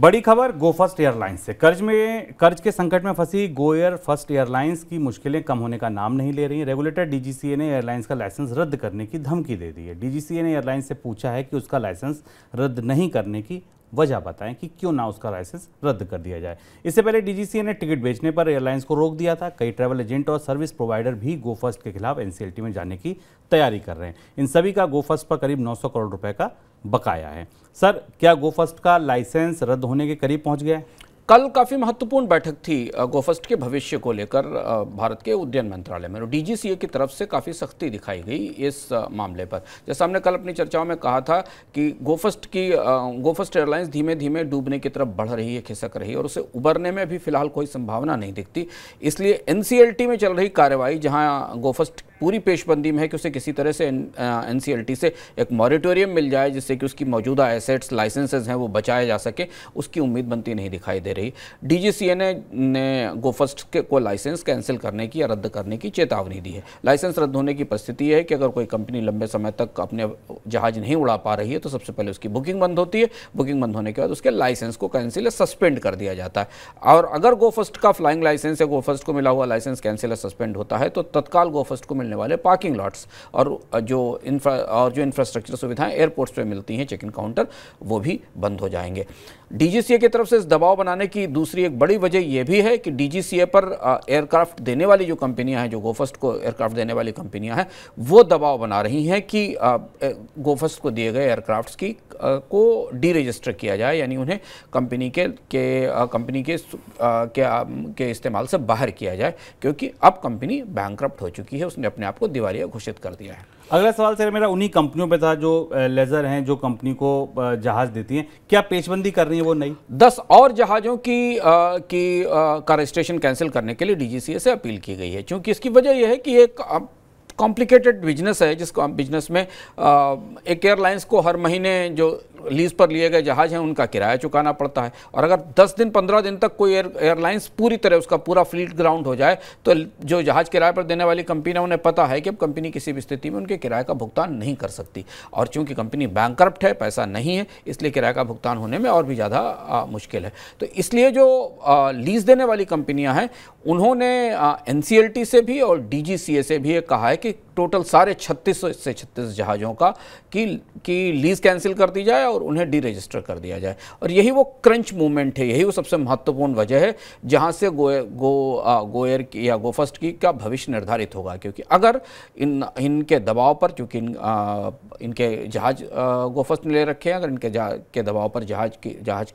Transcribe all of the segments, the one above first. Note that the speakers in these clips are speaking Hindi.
बड़ी खबर गो फर्स्ट एयरलाइंस से कर्ज में कर्ज के संकट में फंसी गो एयर फर्स्ट एयरलाइंस की मुश्किलें कम होने का नाम नहीं ले रही रेगुलेटर डीजीसीए ने एयरलाइंस का लाइसेंस रद्द करने की धमकी दे दी है डीजीसीए ने एयरलाइंस से पूछा है कि उसका लाइसेंस रद्द नहीं करने की वजह बताएं कि क्यों ना उसका लाइसेंस रद्द कर दिया जाए इससे पहले डीजीसीए ने टिकट बेचने पर एयरलाइंस को रोक दिया था कई ट्रैवल एजेंट और सर्विस प्रोवाइडर भी गो फर्स्ट के खिलाफ एनसीएलटी में जाने की तैयारी कर रहे हैं इन सभी का गो फर्स्ट पर करीब 900 करोड़ रुपए का बकाया है सर क्या गोफस्ट का लाइसेंस रद्द होने के करीब पहुंच गया कल काफ़ी महत्वपूर्ण बैठक थी गोफस्ट के भविष्य को लेकर भारत के उड्डयन मंत्रालय में डीजीसीए की तरफ से काफ़ी सख्ती दिखाई गई इस मामले पर जैसा हमने कल अपनी चर्चाओं में कहा था कि गोफस्ट की गोफस्ट एयरलाइंस धीमे धीमे डूबने की तरफ बढ़ रही है खिसक रही है और उसे उबरने में भी फिलहाल कोई संभावना नहीं दिखती इसलिए एन में चल रही कार्रवाई जहाँ गोफस्ट पूरी पेशबंदी में है कि उसे किसी तरह से एन से एक मॉरिटोरियम मिल जाए जिससे कि उसकी मौजूदा एसेट्स लाइसेंसेज हैं वो बचाए जा सके उसकी उम्मीद बनती नहीं दिखाई दे रही डीजीसीए ने, ने गोफर्स्ट के को लाइसेंस कैंसिल करने की या रद्द करने की चेतावनी दी है लाइसेंस रद्द होने की परिस्थिति है कि अगर कोई कंपनी लंबे समय तक अपने जहाज नहीं उड़ा पा रही है तो सबसे पहले उसकी बुकिंग बंद होती है बुकिंग बंद होने के बाद उसके लाइसेंस को कैंसिल या सस्पेंड कर दिया जाता है और अगर गोफर्स्ट का फ्लाइंग लाइसेंस या गोफर्स्ट को मिला हुआ लाइसेंस कैंसिल या सस्पेंड होता है तो तत्काल गोफर्स्ट को मिल मिलने वाले पार्किंग लॉट्स और जो इंफ्रा और जो इंफ्रास्ट्रक्चर सुविधाएं एयरपोर्ट्स पे मिलती हैं चेक इन काउंटर वो भी बंद हो जाएंगे डीजीसीए की तरफ से इस दबाव बनाने की दूसरी एक बड़ी वजह यह भी है कि डीजीसीए पर एयरक्राफ्ट देने वाली जो कंपनियां हैं जो गोफस्ट को एयरक्राफ्ट देने वाली कंपनियां हैं वो दबाव बना रही हैं कि गोफस्ट को दिए गए एयरक्राफ्ट्स की आ, को डीरजिस्टर किया जाए यानी उन्हें कंपनी के के कंपनी के के, के इस्तेमाल से बाहर किया जाए क्योंकि अब कंपनी बैंक हो चुकी है उसने अपने अपने आप को दिवालिया घोषित कर दिया है अगला सवाल सर मेरा उन्हीं कंपनियों पे था जो लेजर हैं जो कंपनी को जहाज देती हैं क्या पेशबंदी कर रही है वो नहीं दस और जहाज़ों की आ, की का रजिस्ट्रेशन कैंसिल करने के लिए डीजीसीए से अपील की गई है क्योंकि इसकी वजह यह है कि एक कॉम्प्लिकेटेड बिजनेस है जिसको बिजनेस में आ, एक एयरलाइंस को हर महीने जो लीज पर लिए गए जहाज़ हैं उनका किराया चुकाना पड़ता है और अगर 10 दिन 15 दिन तक कोई एयरलाइंस पूरी तरह उसका पूरा फ्लीट ग्राउंड हो जाए तो जो जहाज़ किराए पर देने वाली कंपनी उन्हें पता है कि अब कंपनी किसी भी स्थिति में उनके किराए का भुगतान नहीं कर सकती और चूंकि कंपनी बैंक है पैसा नहीं है इसलिए किराए का भुगतान होने में और भी ज़्यादा मुश्किल है तो इसलिए जो लीज देने वाली कंपनियाँ हैं उन्होंने एन से भी और डी से भी ये कहा है कि que टोटल सारे 3600 से 36 जहाज़ों का की की लीज़ कैंसिल कर दी जाए और उन्हें डी रजिस्टर कर दिया जाए और यही वो क्रंच मूवमेंट है यही वो सबसे महत्वपूर्ण वजह है जहाँ से गो गो आ, गोयर की या गोफर्स्ट की का भविष्य निर्धारित होगा क्योंकि अगर इन इनके दबाव पर क्योंकि इन, इनके जहाज़ गोफर्स्ट ने ले रखे हैं अगर इनके के दबाव पर जहाज़ की जहाज़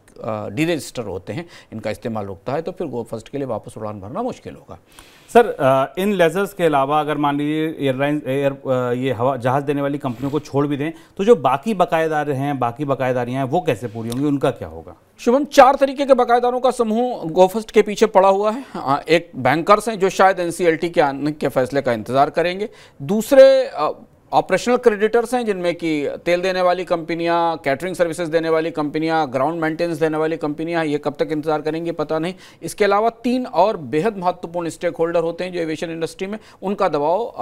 डी रजिस्टर होते हैं इनका इस्तेमाल रुकता है तो फिर गोफर्स्ट के लिए वापस उड़ान भरना मुश्किल होगा सर इन लेजर्स के अलावा अगर मान लीजिए एयरलाइन एयरलाइन एयर ये हवा जहाज़ देने वाली कंपनियों को छोड़ भी दें तो जो बाकी बकायेदार हैं बाकी बकायेदारियाँ हैं वो कैसे पूरी होंगी उनका क्या होगा शुभम चार तरीके के बकायेदारों का समूह गोफस्ट के पीछे पड़ा हुआ है एक बैंकर्स हैं जो शायद एनसीएलटी के आने के फैसले का इंतज़ार करेंगे दूसरे ऑपरेशनल क्रेडिटर्स हैं जिनमें कि तेल देने वाली कंपनियां कैटरिंग सर्विसेज देने वाली कंपनियां ग्राउंड मेंटेनेंस देने वाली कंपनियां ये कब तक इंतजार करेंगे पता नहीं इसके अलावा तीन और बेहद महत्वपूर्ण स्टेक होल्डर होते हैं जो एविएशन इंडस्ट्री में उनका दबाव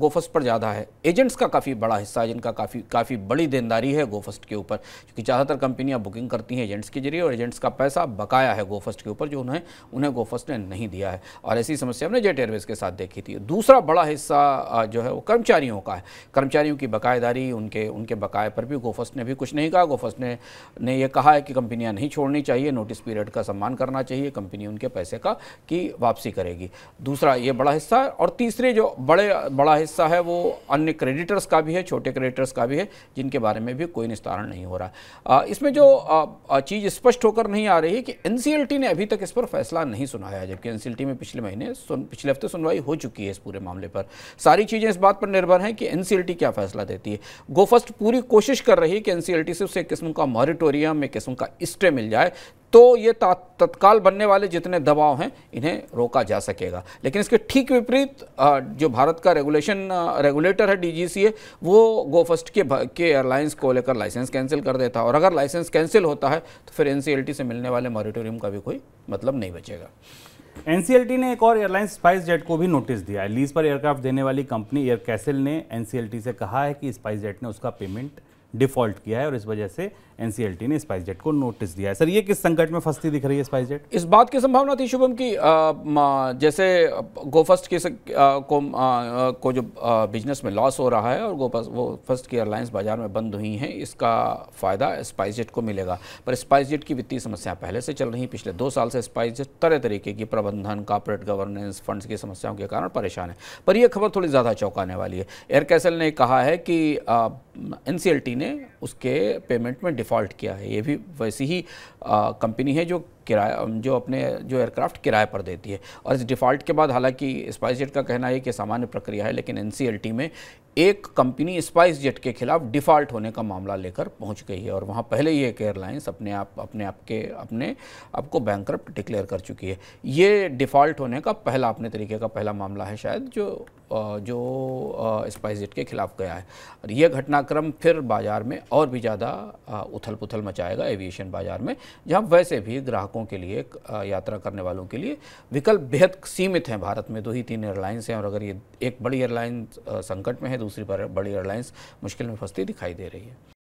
गोफस्ट पर ज़्यादा है एजेंट्स का काफ़ी बड़ा हिस्सा है जिनका काफ़ी काफ़ी बड़ी देनदारी है गोफस्ट के ऊपर क्योंकि ज़्यादातर कंपनियाँ बुकिंग करती हैं एजेंट्स के जरिए और एजेंट्स का पैसा बकाया है गोफस्ट के ऊपर जो उन्हें उन्हें गोफस्ट ने नहीं दिया है और ऐसी समस्या हमने जेट एयरवेज के साथ देखी थी दूसरा बड़ा हिस्सा जो है वो कर्मचारियों का है कर्मचारियों की बकायेदारी उनके उनके बकाए पर भी गोफस ने भी कुछ नहीं कहा गोफस ने ने यह कहा है कि कंपनियां नहीं छोड़नी चाहिए नोटिस पीरियड का सम्मान करना चाहिए कंपनी उनके पैसे का की वापसी करेगी दूसरा ये बड़ा हिस्सा है और तीसरे जो बड़े बड़ा हिस्सा है वो अन्य क्रेडिटर्स का भी है छोटे क्रेडिटर्स का भी है जिनके बारे में भी कोई निस्तारण नहीं हो रहा इसमें जो चीज़ स्पष्ट होकर नहीं आ रही है कि एन ने अभी तक इस पर फैसला नहीं सुनाया जबकि एन में पिछले महीने पिछले हफ्ते सुनवाई हो चुकी है इस पूरे मामले पर सारी चीज़ें इस बात पर निर्भर हैं कि एन एनसीएलटी क्या फैसला देती है गो फर्स्ट पूरी कोशिश कर रही है कि एनसीएलटी से उसे किस्म का मॉरिटोरियम एक किस्म का स्टे मिल जाए तो ये तत्काल बनने वाले जितने दबाव हैं इन्हें रोका जा सकेगा लेकिन इसके ठीक विपरीत जो भारत का रेगुलेशन रेगुलेटर है डीजीसीए वो गो फर्स्ट के के एयरलाइंस को लेकर लाइसेंस कैंसिल कर देता है और अगर लाइसेंस कैंसिल होता है तो फिर एनसीएलटी से मिलने वाले मॉरिटोरियम का भी कोई मतलब नहीं बचेगा एनसीएलटी ने एक और एयरलाइन स्पाइस जेट को भी नोटिस दिया है लीज पर एयरक्राफ्ट देने वाली कंपनी एयर कैसल ने एनसीएलटी से कहा है कि स्पाइस जेट ने उसका पेमेंट डिफॉल्ट किया है और इस वजह से एनसीएलटी ने स्पाइस जेट को नोटिस दिया है सर ये किस संकट में फंसती दिख रही है स्पाइस जेट इस बात की संभावना थी शुभम की आ, जैसे गो फर्स्ट के को, को जो बिजनेस में लॉस हो रहा है और गो वो फर्स्ट की एयरलाइंस बाजार में बंद हुई हैं इसका फ़ायदा स्पाइस जेट को मिलेगा पर स्पाइस जेट की वित्तीय समस्या पहले से चल रही पिछले दो साल से स्पाइस जेट तरह तरीके की प्रबंधन कॉर्पोरेट गवर्नेंस फंड्स की समस्याओं के कारण परेशान है पर यह खबर थोड़ी ज़्यादा चौंकाने वाली है एयर कैसल ने कहा है कि एन ने उसके पेमेंट में डिफ़ॉल्ट किया है ये भी वैसी ही कंपनी है जो किराया जो अपने जो एयरक्राफ्ट किराए पर देती है और इस डिफ़ॉल्ट के बाद हालांकि स्पाइस जेट का कहना है कि सामान्य प्रक्रिया है लेकिन एन में एक कंपनी स्पाइस जेट के खिलाफ डिफ़ॉल्ट होने का मामला लेकर पहुंच गई है और वहां पहले ही एक एयरलाइंस अपने आप अपने आप के अपने आप को डिक्लेयर कर चुकी है ये डिफ़ॉल्ट होने का पहला अपने तरीके का पहला मामला है शायद जो जो स्पाइस जेट के खिलाफ गया है और ये घटनाक्रम फिर बाज़ार में और भी ज़्यादा उथल पुथल मचाएगा एविएशन बाज़ार में जहाँ वैसे भी ग्राहकों ग्राहकों के लिए यात्रा करने वालों के लिए विकल्प बेहद सीमित हैं भारत में दो ही तीन एयरलाइंस हैं और अगर ये एक बड़ी एयरलाइन संकट में है दूसरी बड़ी एयरलाइंस मुश्किल में फंसती दिखाई दे रही है